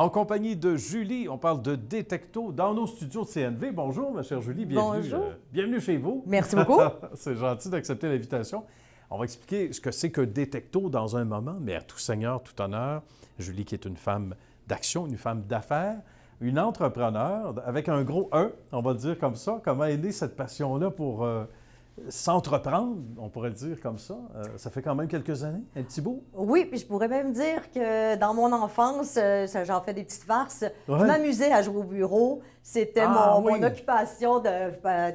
En compagnie de Julie, on parle de Détecto dans nos studios de CNV. Bonjour, ma chère Julie, bienvenue. Euh, Bonjour. bienvenue chez vous. Merci beaucoup. c'est gentil d'accepter l'invitation. On va expliquer ce que c'est que Détecto dans un moment, mais à tout seigneur, tout honneur, Julie qui est une femme d'action, une femme d'affaires, une entrepreneur avec un gros 1, on va dire comme ça. Comment est cette passion-là pour euh, s'entreprendre, on pourrait le dire comme ça. Euh, ça fait quand même quelques années, un petit bout. Oui, puis je pourrais même dire que dans mon enfance, euh, j'en fais des petites farces. Je m'amusais à jouer au bureau. C'était ah mon, occupation euh,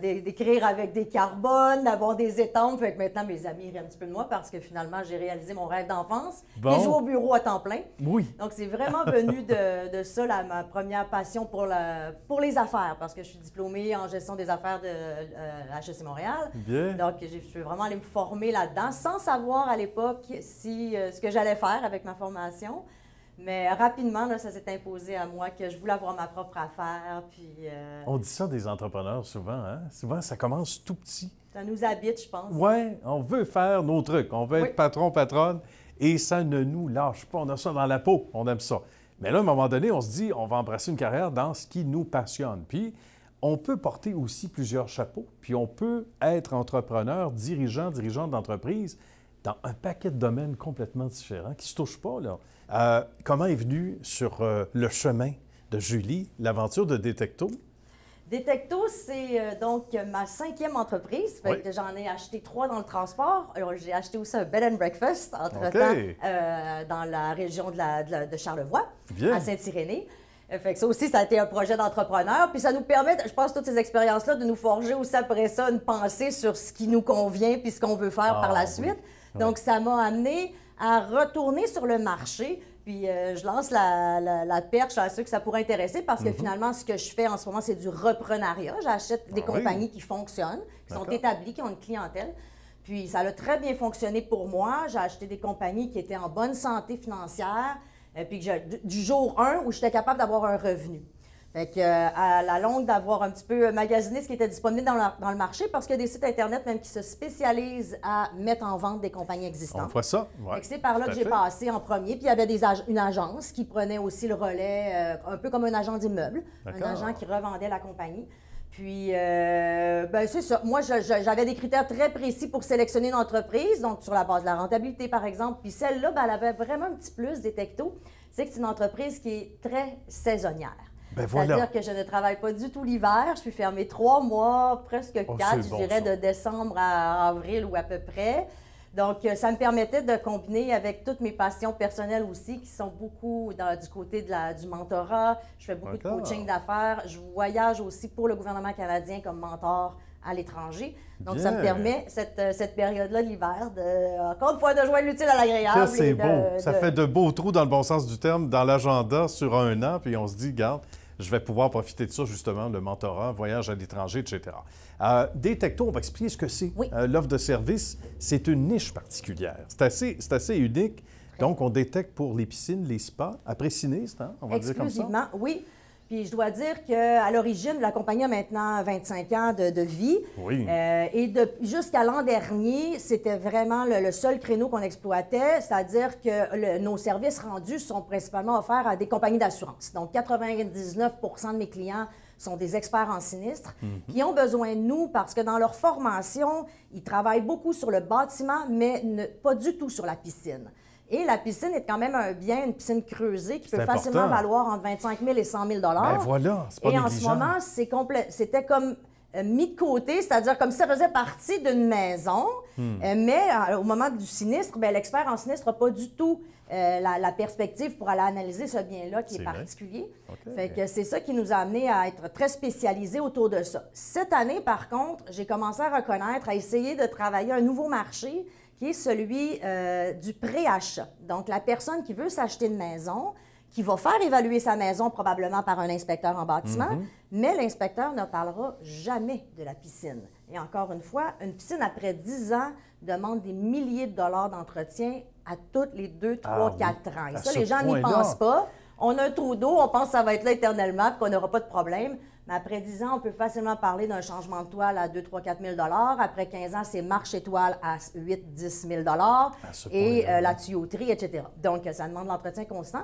d'écrire avec des carbones, d'avoir des étampes. Fait que maintenant, mes amis rient un petit peu de moi parce que finalement, j'ai réalisé mon rêve d'enfance. Et jouer au bureau à temps plein. Oui. Donc, c'est vraiment venu de, ça, ma première passion pour, la, pour les affaires, parce que je suis diplômée en gestion des affaires de HEC Montréal. Bien. Donc, je suis vraiment allée me former là-dedans sans savoir à l'époque si, euh, ce que j'allais faire avec ma formation. Mais rapidement, ça s'est imposé à moi que je voulais avoir ma propre affaire. Puis, euh, On dit ça des entrepreneurs souvent. Hein? Souvent, ça commence tout petit. Ça nous habite, je pense. Oui, on veut faire nos trucs. On veut être patron, patronne. Et ça ne nous lâche pas. On a ça dans la peau. On aime ça. Mais là, à un moment donné, on se dit, on va embrasser une carrière dans ce qui nous passionne. Puis, on peut porter aussi plusieurs chapeaux, puis on peut être entrepreneur, dirigeant, dirigeant d'entreprise dans un paquet de domaines complètement différents qui ne se touchent pas. Là. Euh, comment est venu sur euh, le chemin de Julie l'aventure de Détecto? Détecto, c'est euh, donc ma cinquième entreprise. J'en ai acheté trois dans le transport. J'ai acheté aussi un bed and breakfast, entre-temps, dans la région de, la, Charlevoix, à Saint-Irénée. Euh, ça aussi, ça a été un projet d'entrepreneur. Puis ça nous permet, je pense, toutes ces expériences-là, de nous forger aussi après ça une pensée sur ce qui nous convient puis ce qu'on veut faire par ah, la suite. Donc, ça m'a amené à retourner sur le marché. Puis euh, je lance la, perche à ceux que ça pourrait intéresser parce que mhm. finalement, ce que je fais en ce moment, c'est du reprenariat. J'achète des ah compagnies qui fonctionnent, qui sont établies, qui ont une clientèle. Puis ça a très bien fonctionné pour moi. J'ai acheté des compagnies qui étaient en bonne santé financière, euh, puis que du jour 1 où j'étais capable d'avoir un revenu. Fait euh, à la longue, d'avoir un petit peu euh, magasiné ce qui était disponible dans, le marché, parce qu'il y a des sites Internet même qui se spécialisent à mettre en vente des compagnies existantes. On voit ça, ouais, C'est par là que j'ai passé en premier. Puis il y avait des une agence qui prenait aussi le relais, un peu comme un agent d'immeuble, un agent qui revendait la compagnie. Puis, euh, ben, c'est ça. Moi, j'avais des critères très précis pour sélectionner une entreprise, donc sur la base de la rentabilité, par exemple. Puis celle-là, ben, elle avait vraiment un petit plus des tectos. C'est que c'est une entreprise qui est très saisonnière. Ben, C'est-à-dire que je ne travaille pas du tout l'hiver. Je suis fermée trois mois, presque oh, quatre, je dirais, de décembre à avril ou à peu près. Donc, euh, ça me permettait de combiner avec toutes mes passions personnelles aussi, qui sont beaucoup dans, du côté de la, du mentorat. Je fais beaucoup de coaching d'affaires. Je voyage aussi pour le gouvernement canadien comme mentor à l'étranger. Donc, ça me permet, cette, euh, cette période-là de l'hiver, de, euh, encore une fois, de jouer l'utile à l'agréable. Ça, c'est beau. Ça fait de beaux trous, dans le bon sens du terme, dans l'agenda sur un an, puis on se dit, garde, je vais pouvoir profiter de ça, justement, le mentorat, voyage à l'étranger, etc. Euh, Détecto, on va expliquer ce que c'est. Euh, l'offre de service, c'est une niche particulière. C'est assez, assez unique. Donc, on détecte pour les piscines, les spas, après sinistre, hein? on va dire comme ça. Exclusivement, oui. Puis je dois dire qu'à l'origine, la compagnie a maintenant 25 ans de, vie. Oui. Euh, et jusqu'à l'an dernier, c'était vraiment le, seul créneau qu'on exploitait, c'est-à-dire que nos services rendus sont principalement offerts à des compagnies d'assurance. Donc 99 de mes clients sont des experts en sinistre mhm. qui ont besoin de nous parce que dans leur formation, ils travaillent beaucoup sur le bâtiment, mais pas du tout sur la piscine. Et la piscine est quand même un bien, une piscine creusée qui peut facilement valoir entre 25 000 et 100 000 ben voilà, c'est pas Et en ce moment, c'est c'était comme euh, mis de côté, c'est-à-dire comme si ça faisait partie d'une maison. Hmm. Euh, mais euh, au moment du sinistre, ben, l'expert en sinistre n'a pas du tout la, perspective pour aller analyser ce bien-là qui est, particulier. Fait que c'est ça qui nous a amené à être très spécialisés autour de ça. Cette année, par contre, j'ai commencé à reconnaître, à essayer de travailler un nouveau marché qui est celui du euh, du préachat. Donc, la personne qui veut s'acheter une maison, qui va faire évaluer sa maison probablement par un inspecteur en bâtiment, mhm. mais l'inspecteur ne parlera jamais de la piscine. Et encore une fois, une piscine après 10 ans demande des milliers de dollars d'entretien à toutes les 2, 3, 4 ans. Et ça, les gens n'y pensent pas. On a un trou d'eau, on pense que ça va être là éternellement, qu'on n'aura pas de problème. Mais après 10 ans, on peut facilement parler d'un changement de toile à 2, 3, 4 000 Après 15 ans, c'est marche étoile à 8, 10 000 et euh, la tuyauterie, etc. Donc, ça demande l'entretien constant.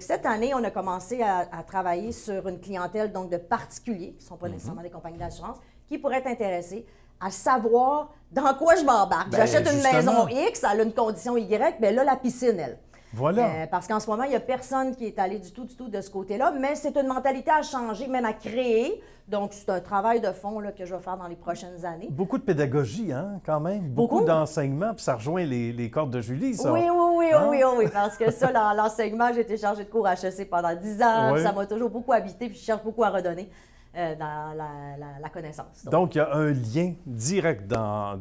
cette année, on a commencé à, travailler sur une clientèle donc de particuliers, qui ne sont pas mhm. nécessairement des compagnies d'assurance, qui pourraient être intéressés à savoir dans quoi je m'embarque. Ben, J'achète une maison X, elle a une condition Y, mais ben là, la piscine, elle. Euh, parce qu'en ce moment, il n'y a personne qui est allé du tout, du tout de ce côté-là, mais c'est une mentalité à changer, même à créer. Donc, c'est un travail de fond que je vais faire dans les prochaines années. Beaucoup de pédagogie, hein, quand même. Beaucoup, d'enseignement, puis ça rejoint les, cordes de Julie, ça. Oui, oui, oui, oui, hein? oui, parce que ça, l'enseignement, j'ai été chargée de cours HEC pendant 10 ans, ça m'a toujours beaucoup habité, puis je cherche beaucoup à redonner. Euh, dans la, connaissance. Donc. il y a un lien direct dans,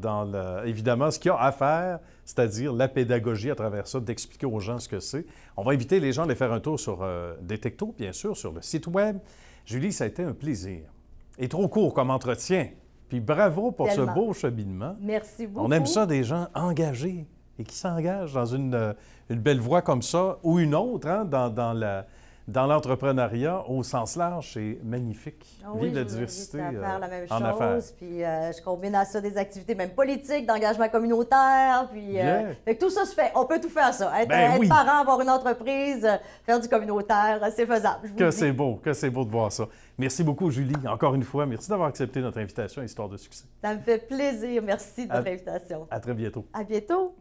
évidemment ce qu'il y a à faire, c'est-à-dire la pédagogie à travers ça, d'expliquer aux gens ce que c'est. On va inviter les gens à aller faire un tour sur euh, Détecto, bien sûr, sur le site Web. Julie, ça a été un plaisir. Et trop court comme entretien. Puis bravo pour ce beau cheminement. Merci beaucoup. On aime ça des gens engagés et qui s'engagent dans une, une, belle voie comme ça ou une autre hein, dans, dans la dans l'entrepreneuriat, au sens large, c'est magnifique. Ah Vivre oui, la diversité. À faire la même euh, chose. Puis euh, je combine à ça des activités, même politiques, d'engagement communautaire. Puis euh, tout ça se fait. On peut tout faire ça. Être, ben parent, avoir une entreprise, faire du communautaire, c'est faisable. que c'est beau, que c'est beau de voir ça. Merci beaucoup, Julie. Encore une fois, merci d'avoir accepté notre invitation à Histoire de succès. Ça me fait plaisir. Merci de votre invitation. À très bientôt. À bientôt.